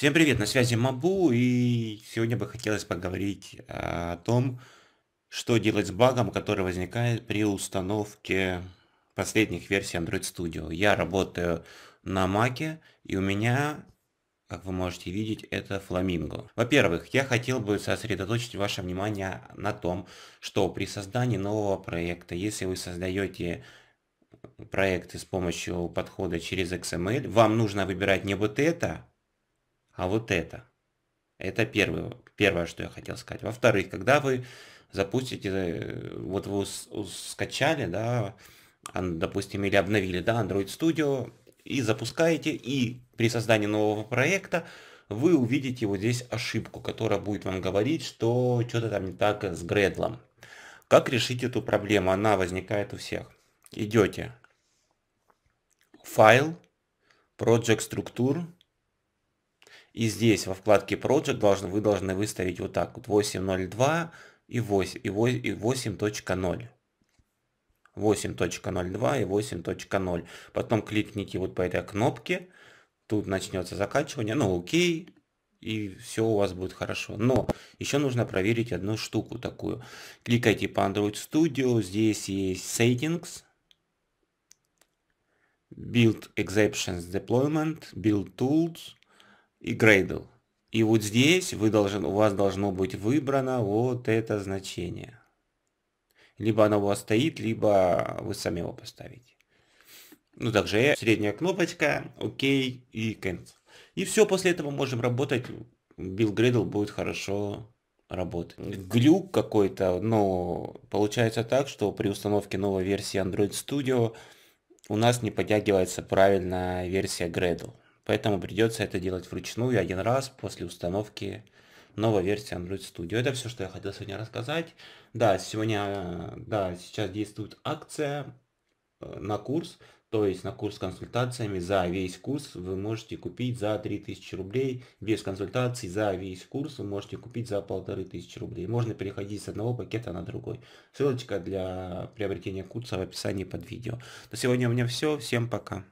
Всем привет, на связи Мабу, и сегодня бы хотелось поговорить э, о том, что делать с багом, который возникает при установке последних версий Android Studio. Я работаю на Mac, и у меня, как вы можете видеть, это фламинго. Во-первых, я хотел бы сосредоточить ваше внимание на том, что при создании нового проекта, если вы создаете проекты с помощью подхода через XML, вам нужно выбирать не вот это, а вот это. Это первое, первое, что я хотел сказать. Во-вторых, когда вы запустите, э, вот вы скачали, да, допустим, или обновили, да, Android Studio, и запускаете, и при создании нового проекта вы увидите вот здесь ошибку, которая будет вам говорить, что что-то там не так с Gradle. Как решить эту проблему? Она возникает у всех. Идете. Файл, Project Structure, и здесь во вкладке Project должны, вы должны выставить вот так вот 8.02 и 8.0. И 8.0. 8.02 и 8.0. Потом кликните вот по этой кнопке. Тут начнется закачивание. Ну, окей. И все у вас будет хорошо. Но еще нужно проверить одну штуку такую. Кликайте по Android Studio. Здесь есть Settings. Build Exceptions Deployment. Build Tools и Gradle. И вот здесь вы должен, у вас должно быть выбрано вот это значение. Либо оно у вас стоит, либо вы сами его поставите. Ну, также средняя кнопочка, ОК и Cancel. И все, после этого можем работать. Build Gradle будет хорошо работать. Глюк какой-то, но получается так, что при установке новой версии Android Studio у нас не подтягивается правильная версия Gradle. Поэтому придется это делать вручную один раз после установки новой версии Android Studio. Это все, что я хотел сегодня рассказать. Да, сегодня, да, сейчас действует акция э, на курс, то есть на курс с консультациями за весь курс вы можете купить за 3000 рублей, без консультаций за весь курс вы можете купить за 1500 рублей. Можно переходить с одного пакета на другой. Ссылочка для приобретения курса в описании под видео. На сегодня у меня все, всем пока.